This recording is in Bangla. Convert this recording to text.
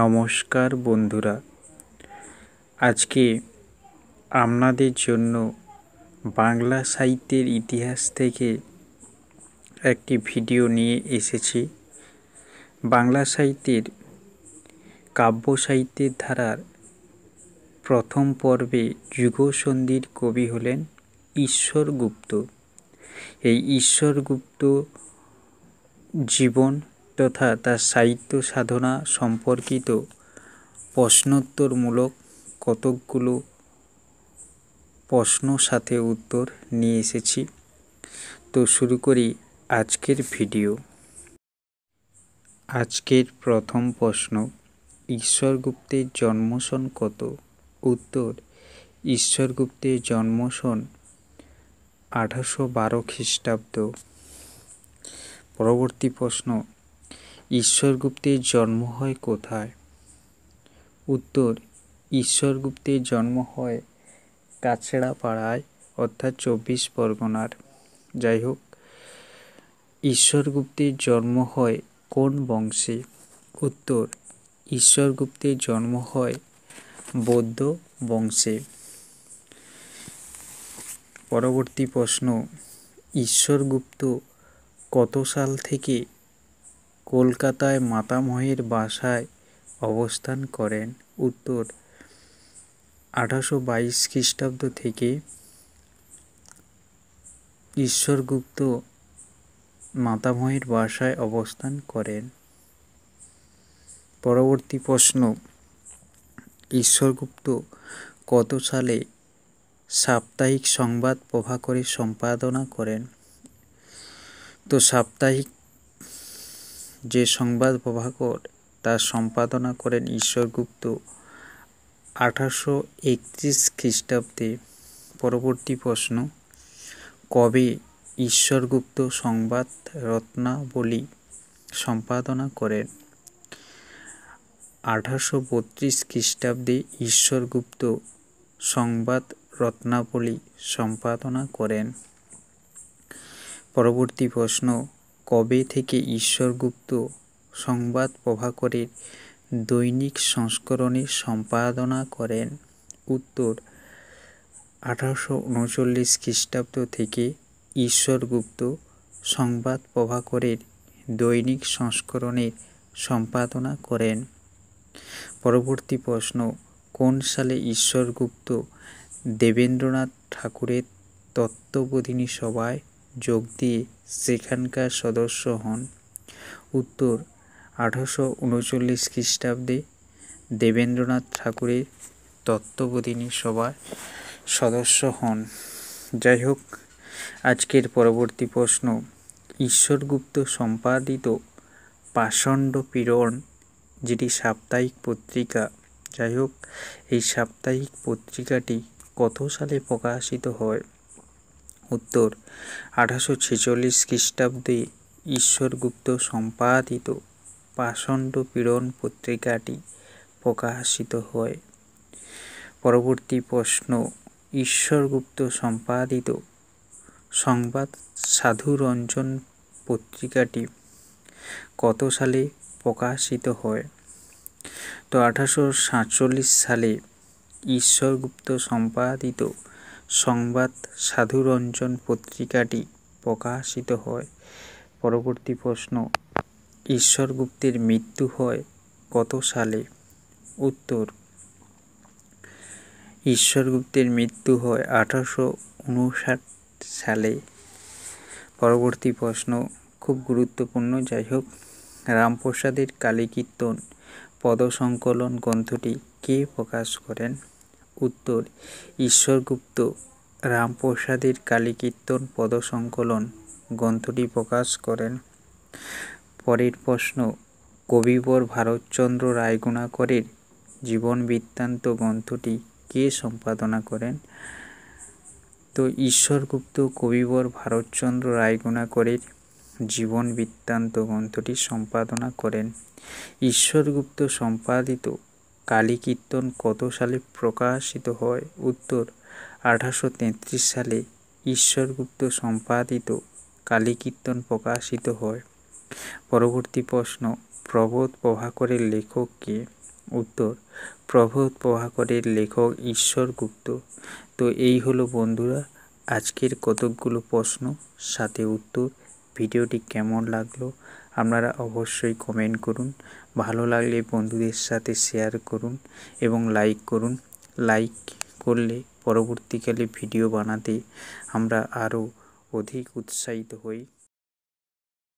নমস্কার বন্ধুরা আজকে আপনাদের জন্য বাংলা সাহিত্যের ইতিহাস থেকে একটি ভিডিও নিয়ে এসেছি বাংলা সাহিত্যের কাব্য সাহিত্যের ধারার প্রথম পর্বে যুগসন্ধির কবি হলেন ঈশ্বরগুপ্ত এই ঈশ্বরগুপ্ত জীবন তথা তার সাহিত্য সাধনা সম্পর্কিত প্রশ্নোত্তরমূলক কতকগুলো প্রশ্ন সাথে উত্তর নিয়ে এসেছি তো শুরু করি আজকের ভিডিও আজকের প্রথম প্রশ্ন ঈশ্বরগুপ্তের জন্মসন কত উত্তর ঈশ্বরগুপ্তের জন্মসন আঠারোশো বারো খ্রিস্টাব্দ পরবর্তী প্রশ্ন ঈশ্বরগুপ্তের জন্ম হয় কোথায় উত্তর ঈশ্বরগুপ্তের জন্ম হয় কাছড়াপাড়ায় অর্থাৎ চব্বিশ পরগনার যাই হোক ঈশ্বরগুপ্তের জন্ম হয় কোন বংশে উত্তর ঈশ্বরগুপ্তের জন্ম হয় বৌদ্ধ বংশে পরবর্তী প্রশ্ন ঈশ্বরগুপ্ত কত সাল থেকে কলকাতায় মাতামহের বাসায় অবস্থান করেন উত্তর আঠাশো বাইশ খ্রিস্টাব্দ থেকে ঈশ্বরগুপ্ত মাতামহের বাসায় অবস্থান করেন পরবর্তী প্রশ্ন ঈশ্বরগুপ্ত কত সালে সাপ্তাহিক সংবাদ প্রভাকরের সম্পাদনা করেন তো সাপ্তাহিক যে সংবাদ প্রভাকর তা সম্পাদনা করেন ঈশ্বরগুপ্ত আঠারোশো একত্রিশ খ্রিস্টাব্দে পরবর্তী প্রশ্ন কবে ঈশ্বরগুপ্ত সংবাদ রত্নাবলী সম্পাদনা করেন আঠারোশো বত্রিশ খ্রিস্টাব্দে ঈশ্বরগুপ্ত সংবাদ রত্নাবলী সম্পাদনা করেন পরবর্তী প্রশ্ন কবে থেকে ঈশ্বরগুপ্ত সংবাদ প্রভাকরের দৈনিক সংস্করণের সম্পাদনা করেন উত্তর আঠারোশো উনচল্লিশ খ্রিস্টাব্দ থেকে ঈশ্বরগুপ্ত সংবাদ প্রভাকরের দৈনিক সংস্করণের সম্পাদনা করেন পরবর্তী প্রশ্ন কোন সালে ঈশ্বরগুপ্ত দেবেন্দ্রনাথ ঠাকুরের তত্ত্ববোধিনী সভায় যোগ দিয়ে সেখানকার সদস্য হন উত্তর আঠারোশো উনচল্লিশ খ্রিস্টাব্দে দেবেন্দ্রনাথ ঠাকুরের তত্ত্ববোধিনী সভার সদস্য হন যাই হোক আজকের পরবর্তী প্রশ্ন ঈশ্বরগুপ্ত সম্পাদিত পাষণ্ড পীড়ন যেটি সাপ্তাহিক পত্রিকা যাই হোক এই সাপ্তাহিক পত্রিকাটি কত সালে প্রকাশিত হয় উত্তর আঠাশো ছেচল্লিশ খ্রিস্টাব্দে ঈশ্বরগুপ্ত সম্পাদিত পাষণ্ড পীড়ন পত্রিকাটি প্রকাশিত হয় পরবর্তী প্রশ্ন ঈশ্বরগুপ্ত সম্পাদিত সংবাদ সাধুরঞ্জন পত্রিকাটি কত সালে প্রকাশিত হয় তো আঠাশো সাতচল্লিশ সালে ঈশ্বরগুপ্ত সম্পাদিত সংবাদ সাধুরঞ্জন পত্রিকাটি প্রকাশিত হয় পরবর্তী প্রশ্ন ঈশ্বর গুপ্তের মৃত্যু হয় কত সালে উত্তর ঈশ্বর গুপ্তের মৃত্যু হয় আঠারোশো উনষাট সালে পরবর্তী প্রশ্ন খুব গুরুত্বপূর্ণ যাই হোক রামপ্রসাদের কালী কীর্তন পদসংকলন গ্রন্থটি কে প্রকাশ করেন উত্তর ঈশ্বরগুপ্ত রামপ্রসাদের কালীকীর্তন পদসংকলন গ্রন্থটি প্রকাশ করেন পরের প্রশ্ন কবিবর ভারতচন্দ্র রায়গুণাকরের জীবন বৃত্তান্ত গ্রন্থটি কে সম্পাদনা করেন তো ঈশ্বরগুপ্ত কবিবর ভারতচন্দ্র রায়গুণাকরের জীবন বৃত্তান্ত গ্রন্থটি সম্পাদনা করেন ঈশ্বরগুপ্ত সম্পাদিত কালীকীর্তন কত সালে প্রকাশিত হয় উত্তর আঠারোশো সালে ঈশ্বরগুপ্ত সম্পাদিত কালীকীর্তন প্রকাশিত হয় পরবর্তী প্রশ্ন প্রবোধ প্রভাকরের লেখক কে উত্তর প্রবোধ প্রভাকরের লেখক ঈশ্বরগুপ্ত তো এই হলো বন্ধুরা আজকের কতকগুলো প্রশ্ন সাথে উত্তর ভিডিওটি কেমন লাগলো আপনারা অবশ্যই কমেন্ট করুন ভালো লাগলে বন্ধুদের সাথে শেয়ার করুন এবং লাইক করুন লাইক করলে পরবর্তীকালে ভিডিও বানাতে আমরা আরও অধিক উৎসাহিত হই